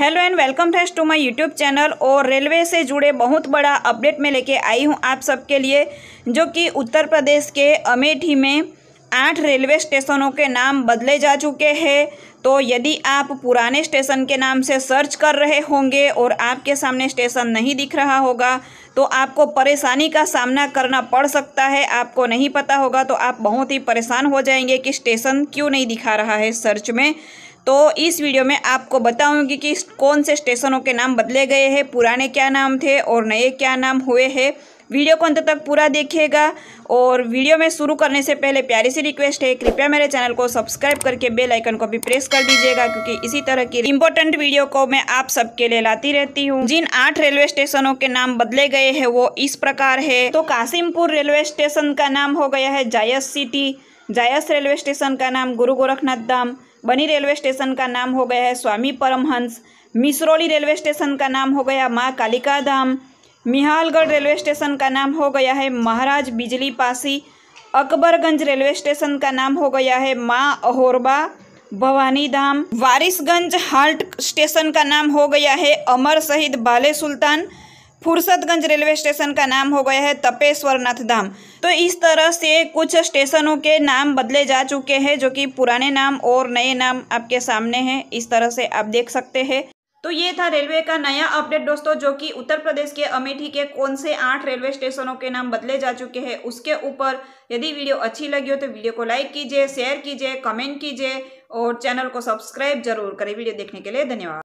hello and welcome friends to my YouTube channel और railway से जुड़े बहुत बड़ा अपडेट में लेके आई हूँ आप सबके लिए जो कि उत्तर प्रदेश के अमेठी में आठ रेलवे स्टेशनों के नाम बदले जा चुके हैं तो यदि आप पुराने स्टेशन के नाम से सर्च कर रहे होंगे और आपके सामने स्टेशन नहीं दिख रहा होगा तो आपको परेशानी का सामना करना पड़ सकता है आपको नहीं पता होगा तो आप बहुत ही परेशान हो जाएंगे कि स्टेशन क्यों नहीं दिखा रहा है सर्च में तो इस वीडियो में आपको बताऊंगी कि कौन से स्टेशनों के नाम बदले गए हैं पुराने क्या नाम थे और नए क्या नाम हुए हैं वीडियो को अंत तक पूरा देखिएगा और वीडियो में शुरू करने से पहले प्यारी सी रिक्वेस्ट है कृपया मेरे चैनल को सब्सक्राइब करके बेल आइकन को भी प्रेस कर दीजिएगा क्योंकि इसी तरह की इंपॉर्टेंट वीडियो को मैं आप सबके लिए लाती रहती हूँ जिन आठ रेलवे स्टेशनों के नाम बदले गए हैं वो इस प्रकार है तो कासिमपुर रेलवे स्टेशन का नाम हो गया है Jais city Jais railway station का नाम गुरु गोरखनाथ धाम बनी रेलवे स्टेशन का नाम हो गया है स्वामी परमहंस मिसरौली रेलवे स्टेशन का नाम हो गया माँ कालिका धाम मिहालगढ़ रेलवे स्टेशन का नाम हो गया है महाराज बिजली पासी अकबरगंज रेलवे स्टेशन का नाम हो गया है माँ अहोरबा भवानी धाम वारिसगंज हाल्ट स्टेशन का नाम हो गया है अमर शहीद बाले सुल्तान फुर्सतगंज रेलवे स्टेशन का नाम हो गया है तपेश्वरनाथ धाम तो इस तरह से कुछ स्टेशनों के नाम बदले जा चुके हैं जो कि पुराने नाम और नए नाम आपके सामने हैं इस तरह से आप देख सकते हैं तो ये था रेलवे का नया अपडेट दोस्तों जो कि उत्तर प्रदेश के अमेठी के कौन से आठ रेलवे स्टेशनों के नाम बदले जा चुके हैं उसके ऊपर यदि वीडियो अच्छी लगी हो तो वीडियो को लाइक कीजिए शेयर कीजिए कमेंट कीजिए और चैनल को सब्सक्राइब जरूर करें वीडियो देखने के लिए धन्यवाद